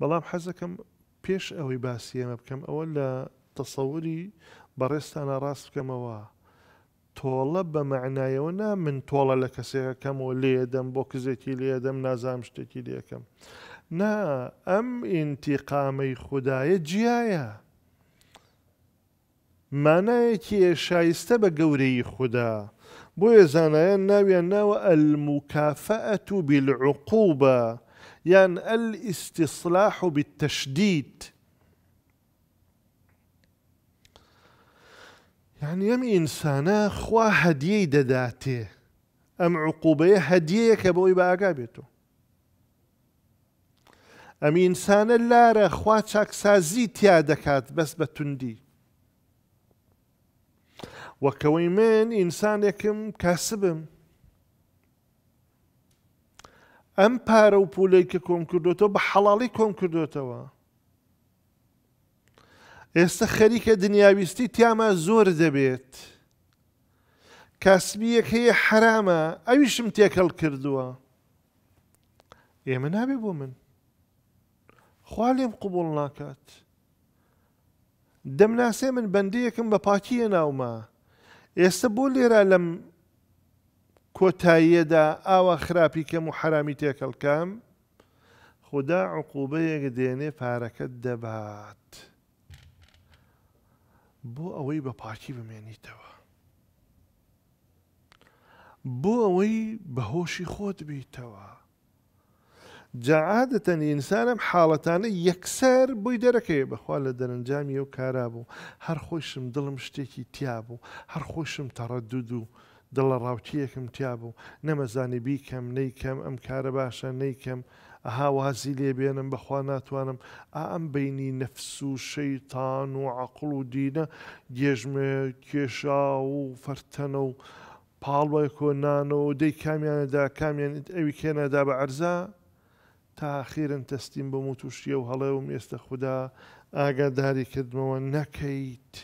بەڵام حەزەکەم پێش ئەوەی باسیێمە بکەم ئەوە لە تەسەوری بەڕێستانە ڕاست بکەمەوە تۆڵە بە معنایەوە نا من تۆڵە لە کەسێکەکەم و لێدەم بۆ کزێکی لێدەم نازام شتێکی لەکەم نا ئەم ئینتیقامەی خوددایە جیایە مانایەکی شایستە بە گەورەی خوددا بۆ ێزانایە ناویان ناوە ئەلموکافەت و بیلعقوبە يعني الاستصلاح بالتشديد يعني يم إنسانا خوا هدية داتي أم عقوبة هدية كبوي بأقابيتو أم إنسان اللارة خوا سازي تيادكات بس بتندي وكويمين يكم كاسبم ئەم پارە و پولەی کە کۆم کردوێتەوە بە حەڵاڵی کۆم کردوێتەوە ئێستا خەریکە دنیاویستی تیامە زۆر دەبێت کاسبیەک هەیە حرامە ئەویشم تێکەڵ کردووە ئێمە نابێ بۆ من خوا لێم قوبڵ ناکات دەمناسێ من بەندەیەکم بە پاکیە ناومە ئێستا بۆ لێرە لەم کۆتاییەدا ئاوا خراپی کەم و حرامی تێکەڵکەم خدا عقوبەیەک دێنێ پارەکەت دەبات بۆ ئەوەی بە پاکی بمێنیتەوە بۆ ئەوەی بەهۆشی خۆت بیتەوە جعادەتەن ئینسانم حاڵەتانە یەکسەر بۆی دەرەکەی بەخوا لە دەرەنجامی ئەو کارا بوو هەر خۆشم دڵم شتێکی تیا بوو هەر خۆشم تەڕە دوودوو دڵە ڕاوچیەکم تیا بوو نەمەزانی بیکەم نیکەم ئەم کارە باشە نیکەم ئەها وازی لێبێنم بەخوا ناتوانم ئەم بینی نەفس و شەیتان و عقل و دینە گێژمە کێشا و فەرتەنە و پاڵوای کۆنانەوە دەی کامیانەدا کامیان ئەوی کێنەدا بە ئەرزا تاخیرن تەستیم بە موتوشیە و هەڵێوم ئێستا خوددا ئاگاداری کردمەوە نەکەیت.